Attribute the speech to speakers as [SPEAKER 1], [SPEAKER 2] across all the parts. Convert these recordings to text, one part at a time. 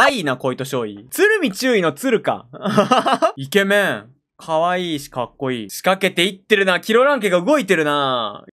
[SPEAKER 1] 愛いな、恋と勝尉。鶴見注意の鶴か。イケメン。可愛いし、かっこいい。仕掛けていってるな。キロランケが動いてるな。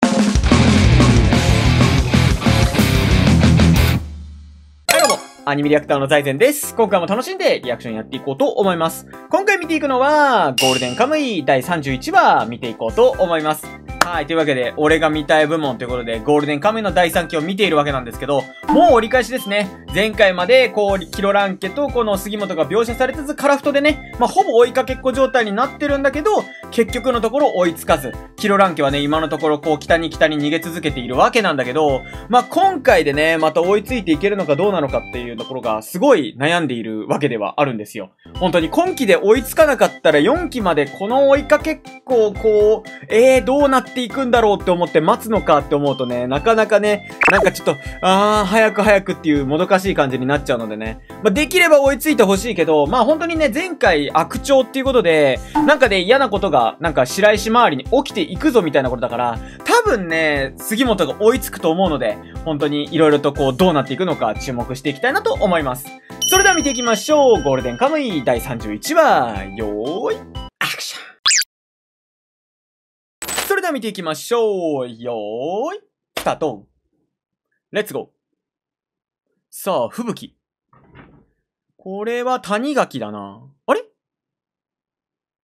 [SPEAKER 1] アニメリアクターの財前です。今回も楽しんでリアクションやっていこうと思います。今回見ていくのは、ゴールデンカムイ第31話見ていこうと思います。はい、というわけで、俺が見たい部門ということで、ゴールデンカムイの第3期を見ているわけなんですけど、もう折り返しですね。前回まで、こう、キロランケとこの杉本が描写されつつ、カラフトでね、まあ、ほぼ追いかけっこ状態になってるんだけど、結局のところ追いつかず、キロランケはね、今のところこう、北に北に逃げ続けているわけなんだけど、まあ、今回でね、また追いついていけるのかどうなのかっていう、うところがすごい悩んでいるわけではあるんですよ。本当に今期で追いつかなかったら4期までこの追いかけっこをこう、えー、どうなっていくんだろうって思って待つのかって思うとね、なかなかね、なんかちょっと、あー、早く早くっていうもどかしい感じになっちゃうのでね、まあ、できれば追いついてほしいけど、まあ本当にね、前回悪調っていうことで、なんかね、嫌なことが、なんか白石周りに起きていくぞみたいなことだから、多分ね、杉本が追いつくと思うので、本当に色々とこう、どうなっていくのか注目していきたいなと思います。それでは見ていきましょう。ゴールデンカムイ第31話、よーい、アクションそれでは見ていきましょう。よーい、スタートレッツゴーさあ、吹雪。これは谷垣だな。あれ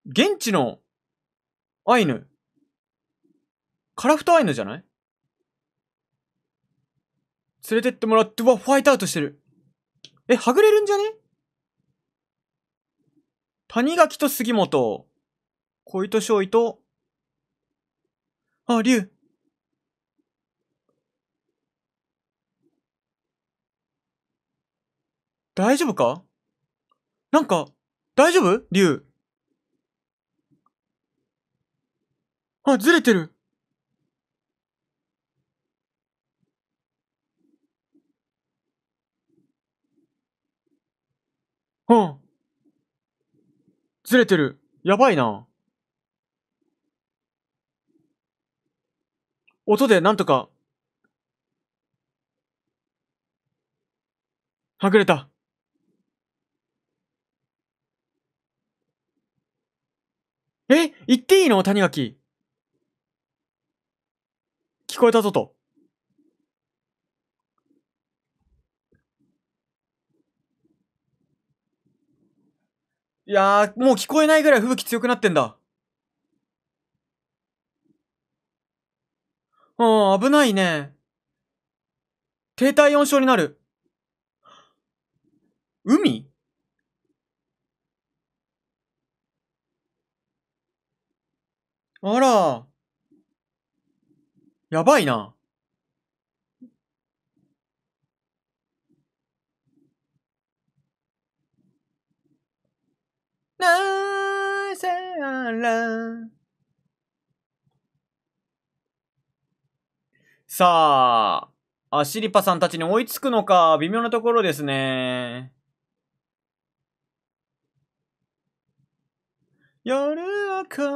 [SPEAKER 1] 現地のアイヌ。カラフトアイヌじゃない連れてってもらって、わ、ホワイトアウトしてる。え、はぐれるんじゃね谷垣と杉本、小糸小糸、あ、竜。大丈夫かなんか、大丈夫竜。あ、ずれてる。うん。ずれてる。やばいな。音でなんとか。はぐれた。え言っていいの谷垣。聞こえたぞと。いやー、もう聞こえないぐらい吹雪強くなってんだ。うん、危ないね。低体温症になる。海あら。やばいな。なせなら。さあ、アシリパさんたちに追いつくのか、微妙なところですね。夜を越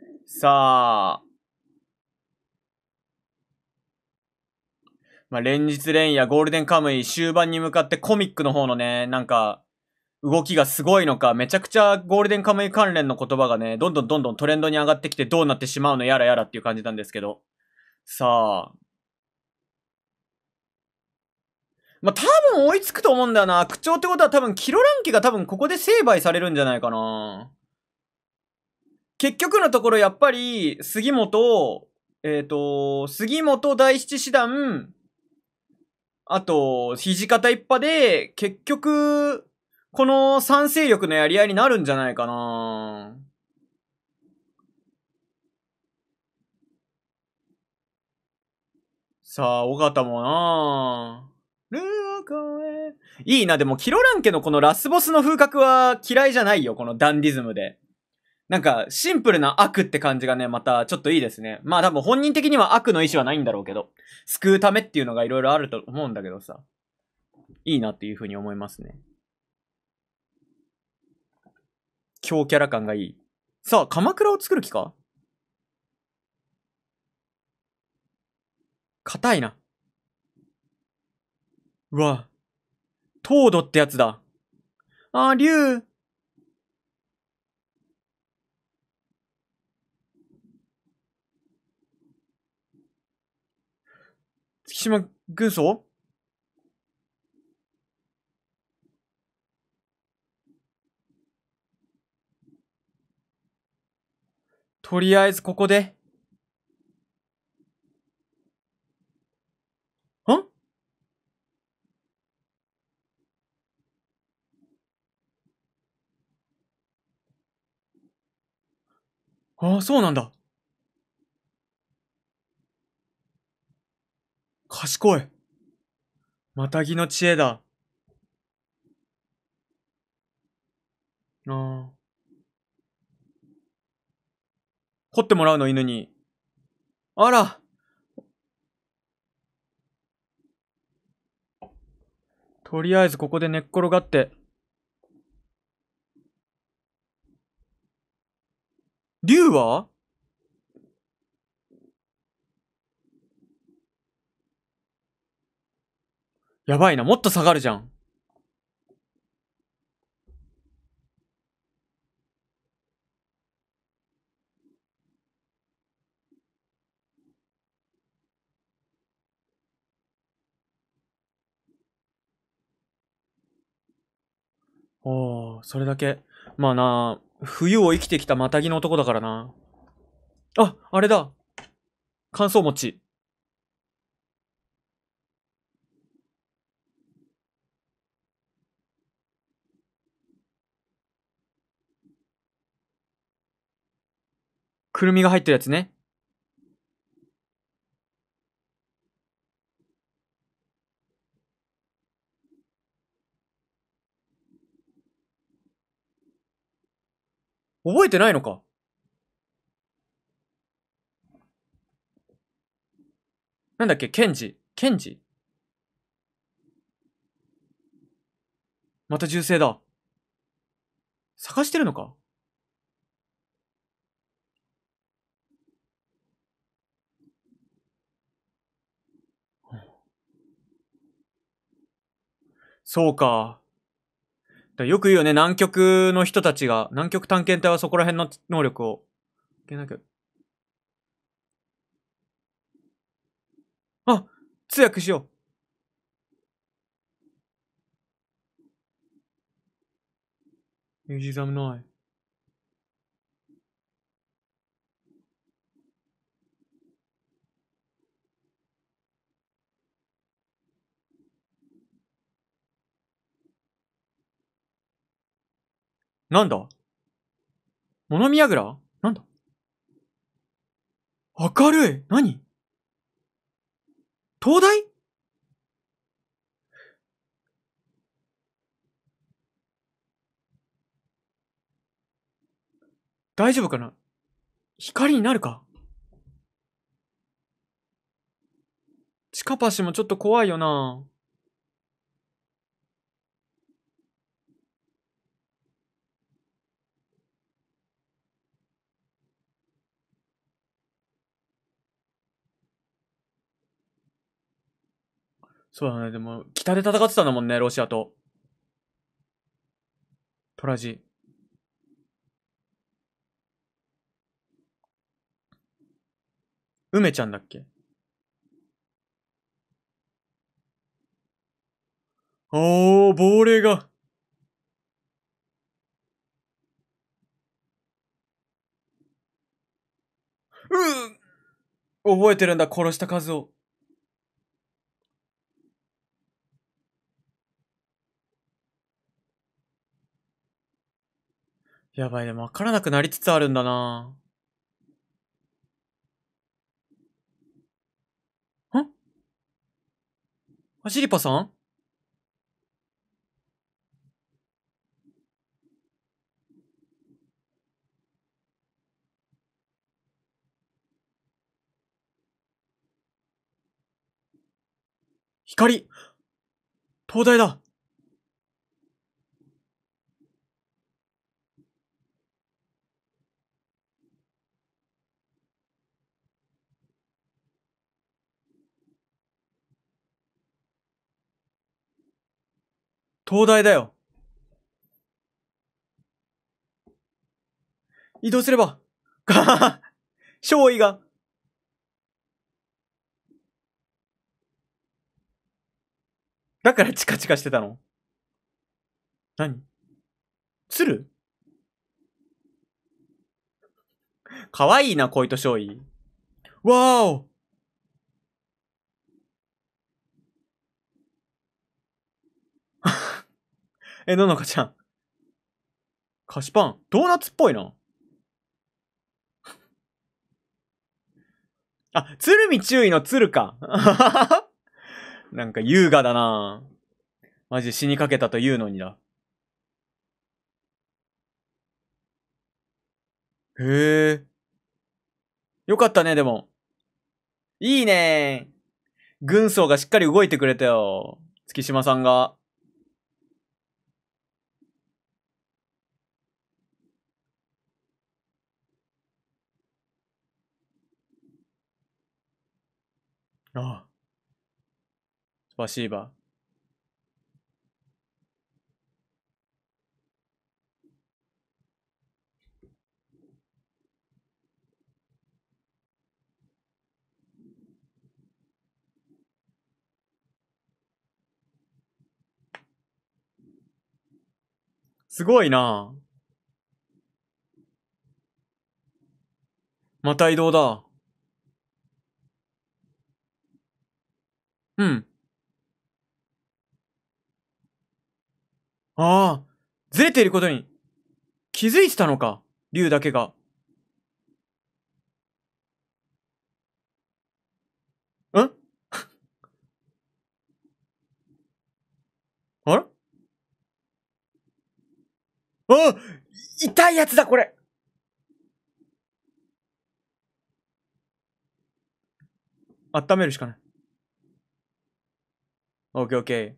[SPEAKER 1] え。さあ。まあ、連日連夜ゴールデンカムイ終盤に向かってコミックの方のね、なんか、動きがすごいのか、めちゃくちゃゴールデンカムイ関連の言葉がね、どんどんどんどんトレンドに上がってきてどうなってしまうのやらやらっていう感じなんですけど。さあ。まあ、多分追いつくと思うんだよな。区長ってことは多分キロランキが多分ここで成敗されるんじゃないかな。結局のところやっぱり、杉本、えっ、ー、と、杉本第七師団、あと、土方一派で、結局、この賛成力のやり合いになるんじゃないかなさあ、尾形もな声。いいな、でも、キロラン家のこのラスボスの風格は嫌いじゃないよ、このダンディズムで。なんか、シンプルな悪って感じがね、またちょっといいですね。まあ多分本人的には悪の意思はないんだろうけど、救うためっていうのが色々あると思うんだけどさ、いいなっていうふうに思いますね。強キャラ感がいい。さあ、鎌倉を作る気か硬いな。うわ。東土ってやつだ。あ、竜。月島軍曹とりあえずここで。ああ、そうなんだ。賢い。またぎの知恵だ。ああ。掘ってもらうの、犬に。あら。とりあえずここで寝っ転がって。竜はやばいな、もっと下がるじゃん。おー、それだけ。まあな冬を生きてきたマタギの男だからな。あ、あれだ。乾燥餅。くるみが入ってるやつね。覚えてないのかなんだっけケンジケンジまた銃声だ。探してるのかそうか。よく言うよね、南極の人たちが、南極探検隊はそこら辺の能力を、あ、通訳しよう。エジザムない。なんだ物見櫓なんだ明るい何灯台大丈夫かな光になるか下橋もちょっと怖いよなそうだね、でも、北で戦ってたんだもんね、ロシアと。トラジ。梅ちゃんだっけおー、亡霊が。うー覚えてるんだ、殺した数を。やばい、ね。わ分からなくなりつつあるんだな。んあ、シリパさん光灯台だ東大だよ。移動すれば、がはは、勝利が。だからチカチカしてたの何鶴かわいいな、恋と勝利。わーおえ、ののかちゃん。菓子パン。ドーナツっぽいな。あ、鶴見注意の鶴か。なんか優雅だなマジ死にかけたというのにだ。へえ。よかったね、でも。いいね軍曹がしっかり動いてくれたよ。月島さんが。ああ。スパシーバー。すごいなまた移動だ。うん。ああ、ずれていることに気づいてたのか、竜だけが。ん あらあ痛いやつだ、これ温めるしかない。o k ケー o k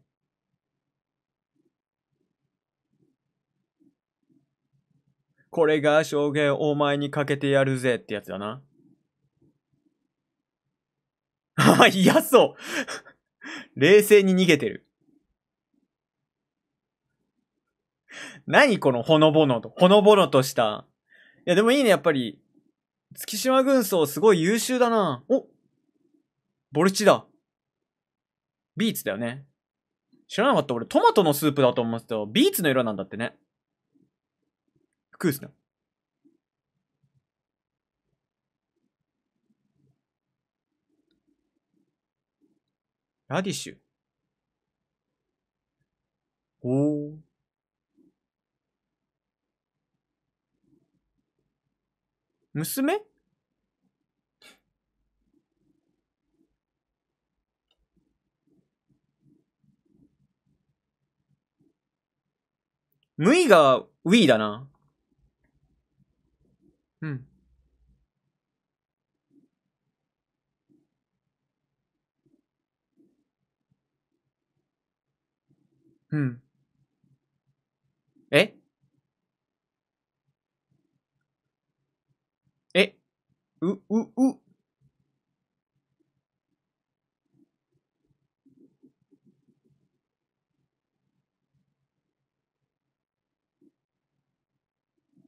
[SPEAKER 1] これが証言お前にかけてやるぜ」ってやつだな。あ嫌そう冷静に逃げてる。何このほのぼのと、ほのぼのとした。いや、でもいいね、やっぱり。月島軍曹すごい優秀だな。おボルチだ。ビーツだよね。知らなかった。俺、トマトのスープだと思ってたよ。ビーツの色なんだってね。クっすな。ラディッシュ。おー。娘無意が w ィーだな。うん。うん。ええう、う、う、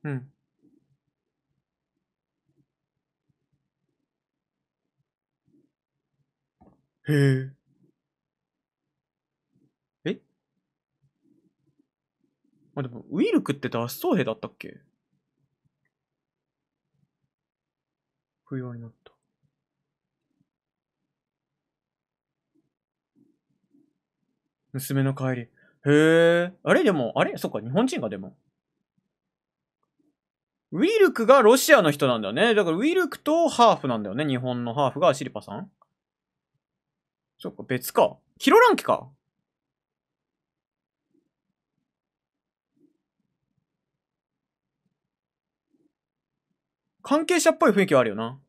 [SPEAKER 1] うん。へえ。えあ、でも、ウィルクって脱走兵だったっけ不要になった。娘の帰り。へえ。あれでも、あれそっか、日本人がでも。ウィルクがロシアの人なんだよね。だからウィルクとハーフなんだよね。日本のハーフがシリパさん。そっか、別か。キロランキか。関係者っぽい雰囲気はあるよな。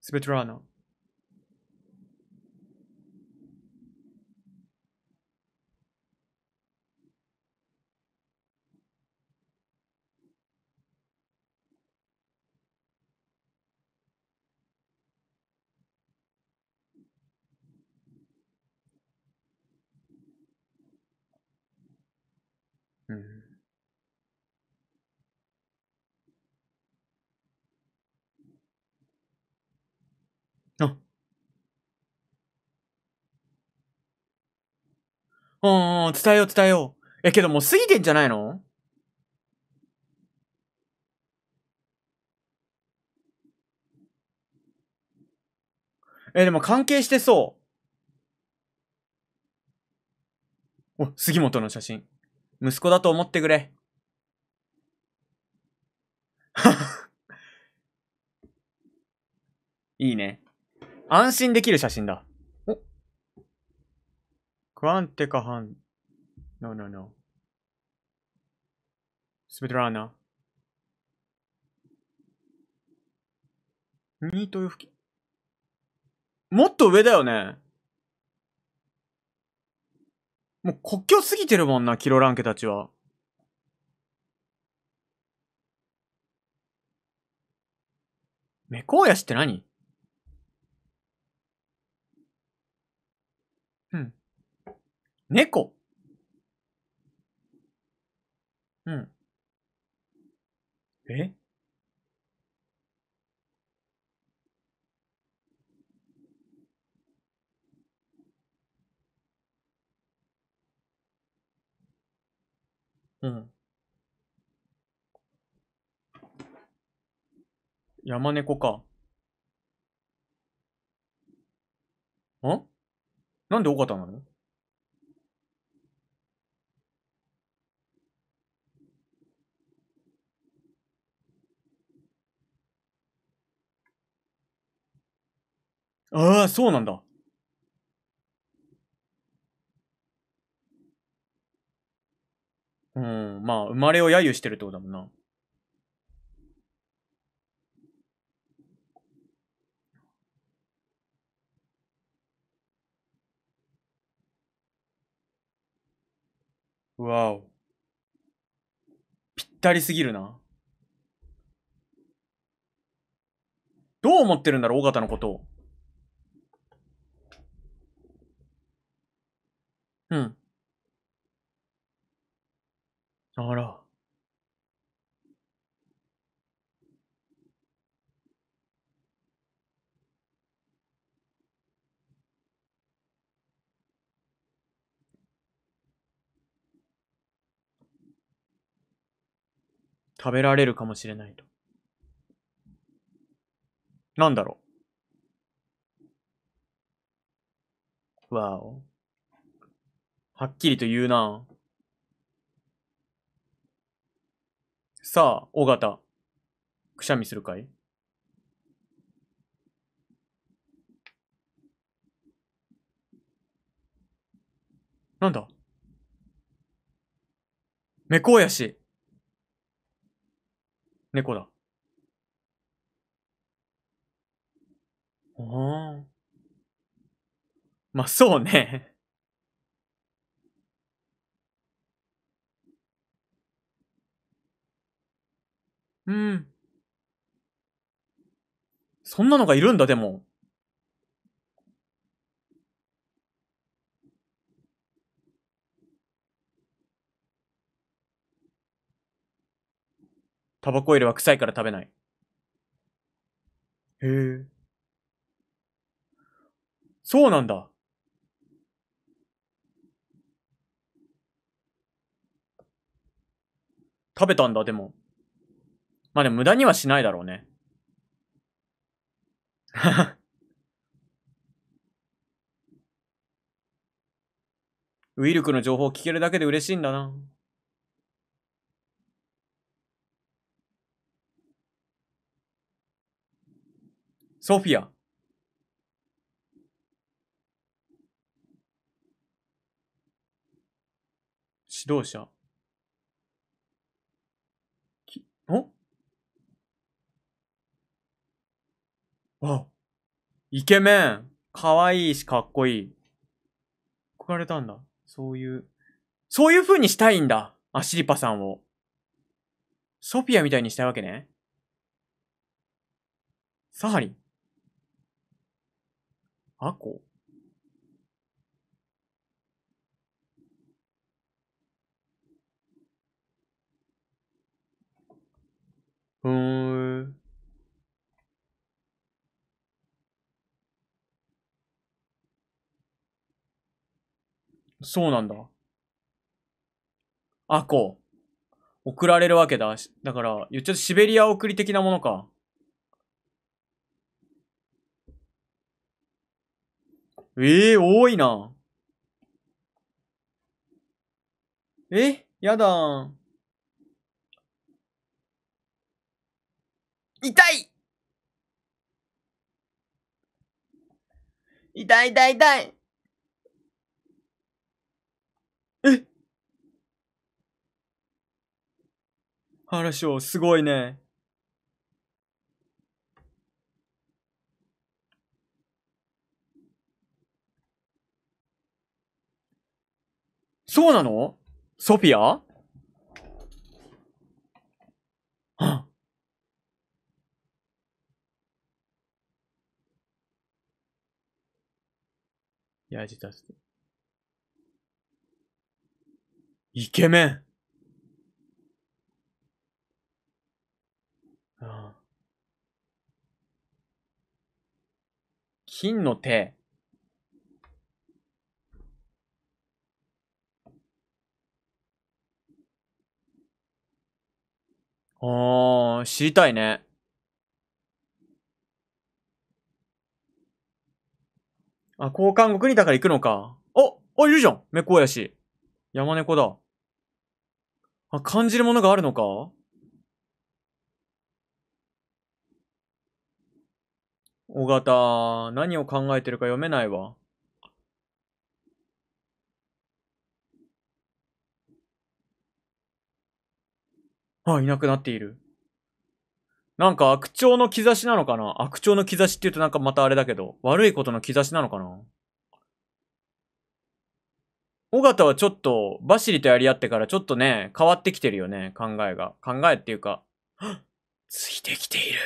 [SPEAKER 1] スベトラーナ。うんうん、伝えよう伝えよう。え、けどもう過ぎてんじゃないのえ、でも関係してそう。お、杉本の写真。息子だと思ってくれ。いいね。安心できる写真だ。ク v ンテカハン。a h a n No, no, no. ー v e t l a n a 2都付近。もっと上だよね。もう国境すぎてるもんな、キロランケたちは。メコーヤシって何うん。猫うん。えうん。山猫か。んなんで尾形なのああ、そうなんだ。うん、まあ、生まれを揶揄してるってことだもんな。わお。ぴったりすぎるな。どう思ってるんだろう、尾形のことを。うん。あら。食べられるかもしれないと。なんだろう。わお。はっきりと言うな。さあ、尾形。くしゃみするかいなんだ猫やし。猫だ。ああ。まあ、そうねうん。そんなのがいるんだ、でも。タバコ入れは臭いから食べない。へえ。そうなんだ。食べたんだ、でも。まあでも無駄にはしないだろうね。ウィルクの情報を聞けるだけで嬉しいんだな。ソフィア。指導者。あイケメンかわいしかっこいい。憧れたんだ。そういう、そういう風にしたいんだ。アシリパさんを。ソフィアみたいにしたいわけね。サハリン。アコうーん。そうなんだ。あこう。送られるわけだ。だから、言っちゃシベリア送り的なものか。ええー、多いな。えやだ痛い痛い痛い痛いえ話をすごいね。そうなのソフィアいや、すて。イケメン。金の手。ああ、知りたいね。あ、交換国にだから行くのか。お、お、いるじゃん。猫やし。山猫だ。あ、感じるものがあるのか尾形、何を考えてるか読めないわ。あ、いなくなっている。なんか悪鳥の兆しなのかな悪鳥の兆しって言うとなんかまたあれだけど、悪いことの兆しなのかな尾形はちょっと、バシリとやり合ってからちょっとね、変わってきてるよね、考えが。考えっていうか、ついてきている。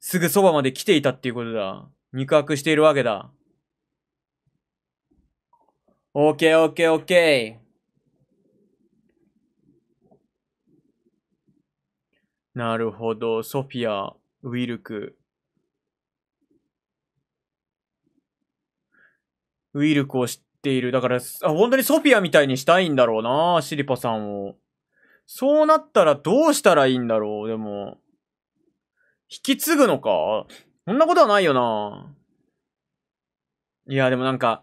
[SPEAKER 1] すぐそばまで来ていたっていうことだ。肉薄しているわけだ。オーケーオーケーオーケー。なるほど。ソフィア、ウィルク。ウィルクを知っている。だから、あ、本当にソフィアみたいにしたいんだろうな、シリパさんを。そうなったらどうしたらいいんだろう、でも。引き継ぐのかそんなことはないよな。いや、でもなんか、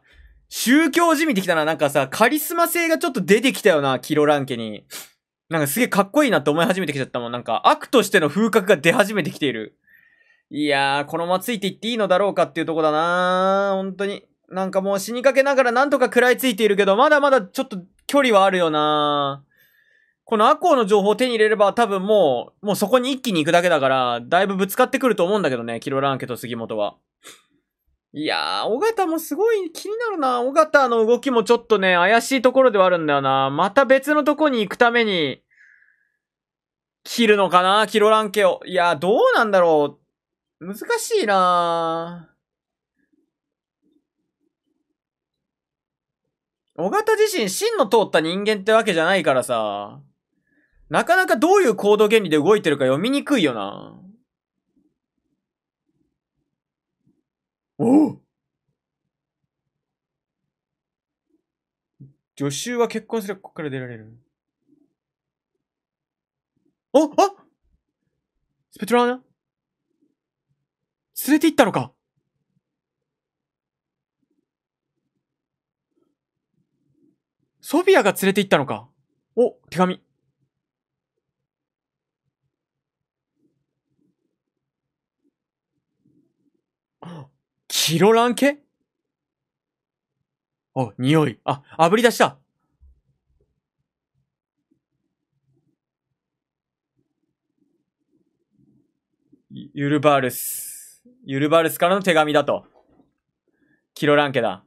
[SPEAKER 1] 宗教じみてきたな。なんかさ、カリスマ性がちょっと出てきたよな、キロラン家に。なんかすげえかっこいいなって思い始めてきちゃったもん。なんか、悪としての風格が出始めてきている。いやー、このままついていっていいのだろうかっていうとこだなー。本当に。なんかもう死にかけながらなんとか食らいついているけど、まだまだちょっと距離はあるよなこのアコーの情報を手に入れれば多分もう、もうそこに一気に行くだけだから、だいぶぶつかってくると思うんだけどね、キロランケと杉本は。いやー、尾形もすごい気になるな。尾形の動きもちょっとね、怪しいところではあるんだよな。また別のとこに行くために、切るのかなキロランケを。いやー、どうなんだろう。難しいなぁ。小型自身真の通った人間ってわけじゃないからさ、なかなかどういう行動原理で動いてるか読みにくいよな。お助手は結婚すればここから出られる。おあスペトラーナ連れて行ったのかソビアが連れて行ったのか。お、手紙。キロランケ。お、匂い。あ、炙り出した。ユルバールス。ユルバールスからの手紙だと。キロラン家だ。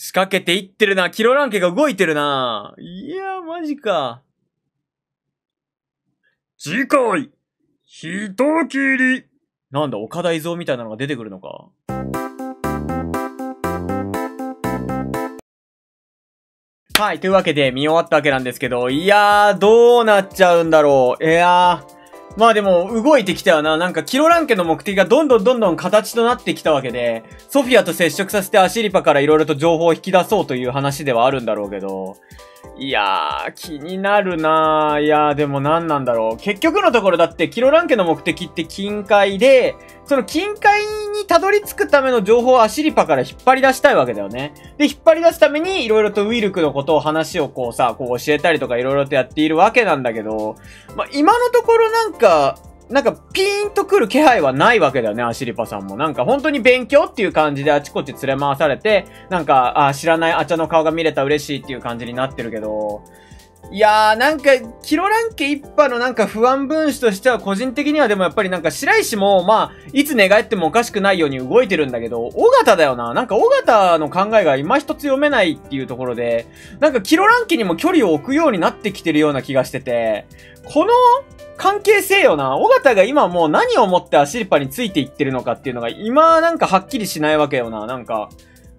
[SPEAKER 1] 仕掛けていってるな。キロランケが動いてるな。いやー、マジか。次回、人きり。なんだ、岡田伊蔵みたいなのが出てくるのか。はい、というわけで見終わったわけなんですけど、いやー、どうなっちゃうんだろう。いやー。まあでも、動いてきたよな。なんか、キロラン家の目的がどんどんどんどん形となってきたわけで、ソフィアと接触させてアシリパから色々と情報を引き出そうという話ではあるんだろうけど、いやー、気になるなー。いやー、でも何なんだろう。結局のところだって、キロラン家の目的って近海で、その近海にたどり着くための情報をアシリパから引っ張り出したいわけだよね。で、引っ張り出すために、いろいろとウィルクのことを話をこうさ、こう教えたりとかいろいろとやっているわけなんだけど、まあ、今のところなんか、なんかピーンとくる気配はないわけだよね、アシリパさんも。なんか本当に勉強っていう感じであちこち連れ回されて、なんか、あ、知らないあちゃの顔が見れた嬉しいっていう感じになってるけど、いやー、なんか、キロランケ一派のなんか不安分子としては個人的にはでもやっぱりなんか白石も、まあ、いつ寝返ってもおかしくないように動いてるんだけど、尾形だよな。なんか尾形の考えが今一つ読めないっていうところで、なんかキロランケにも距離を置くようになってきてるような気がしてて、この関係性よな。尾形が今もう何をもってアシリパについていってるのかっていうのが今なんかはっきりしないわけよな。なんか、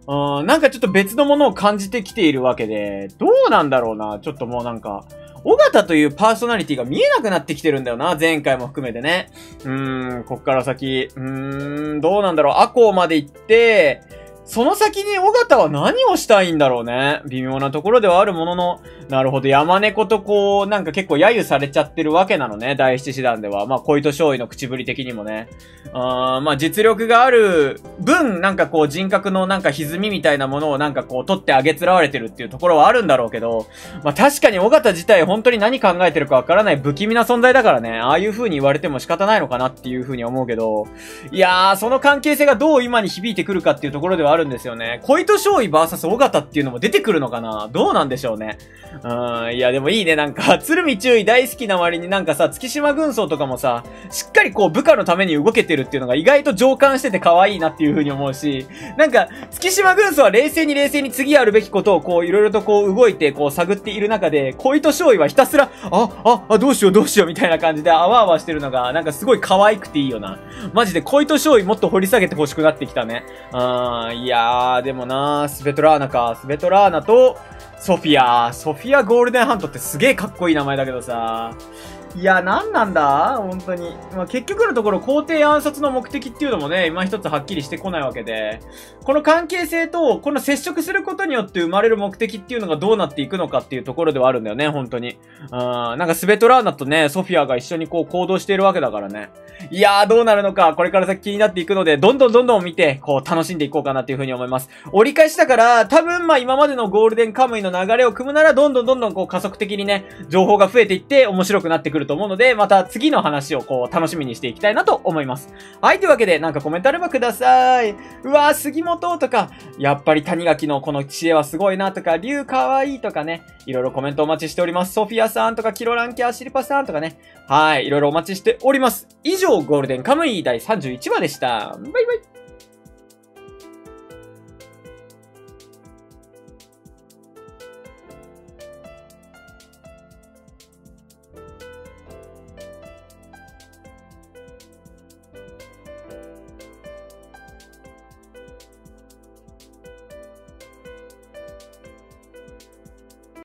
[SPEAKER 1] うん、なんかちょっと別のものを感じてきているわけで、どうなんだろうな。ちょっともうなんか、尾形というパーソナリティが見えなくなってきてるんだよな。前回も含めてね。うーん、こっから先、うーん、どうなんだろう。アコーまで行って、その先に尾形は何をしたいんだろうね。微妙なところではあるものの、なるほど、山猫とこう、なんか結構揶揄されちゃってるわけなのね、第七師団では。まあ、恋と少尉の口ぶり的にもね。あーまあ、実力がある分、なんかこう人格のなんか歪みみたいなものをなんかこう取ってあげつらわれてるっていうところはあるんだろうけど、まあ確かに尾形自体本当に何考えてるかわからない不気味な存在だからね、ああいう風に言われても仕方ないのかなっていう風に思うけど、いやー、その関係性がどう今に響いてくるかっていうところではあるるんですよね。小糸勝尉 VS 尾形っていうのも出てくるのかなどうなんでしょうね。うーん、いやでもいいね、なんか、鶴見注意大好きな割になんかさ、月島軍曹とかもさ、しっかりこう部下のために動けてるっていうのが意外と情感してて可愛いなっていう風に思うし、なんか、月島軍曹は冷静に冷静に次やるべきことをこう、いろいろとこう動いて、こう探っている中で、小糸勝尉はひたすら、あ、あ、あ、どうしようどうしようみたいな感じで、あわあわしてるのが、なんかすごい可愛くていいよな。マジで小糸勝尉もっと掘り下げて欲しくなってきたね。うー、いややー、でもなー、スベトラーナか。スベトラーナと、ソフィア。ソフィアゴールデンハントってすげえかっこいい名前だけどさー。いや、何なんだ本当に。まあ、結局のところ、皇帝暗殺の目的っていうのもね、今一つはっきりしてこないわけで、この関係性と、この接触することによって生まれる目的っていうのがどうなっていくのかっていうところではあるんだよね、本当に。うん、なんかスベトラーナとね、ソフィアが一緒にこう行動しているわけだからね。いやー、どうなるのか、これから先気になっていくので、どんどんどんどん見て、こう楽しんでいこうかなっていうふうに思います。折り返しだから、多分まあ今までのゴールデンカムイの流れを組むなら、どんどんどんどんこう加速的にね、情報が増えていって面白くなってくるると思うので、また次の話をこう、楽しみにしていきたいなと思います。はい、というわけで、なんかコメントあればください。うわー、杉本とか、やっぱり谷垣のこの知恵はすごいなとか、竜かわいいとかね、いろいろコメントお待ちしております。ソフィアさんとか、キロランキアシルパさんとかね、はい、いろいろお待ちしております。以上、ゴールデンカムイ第31話でした。バイバイ。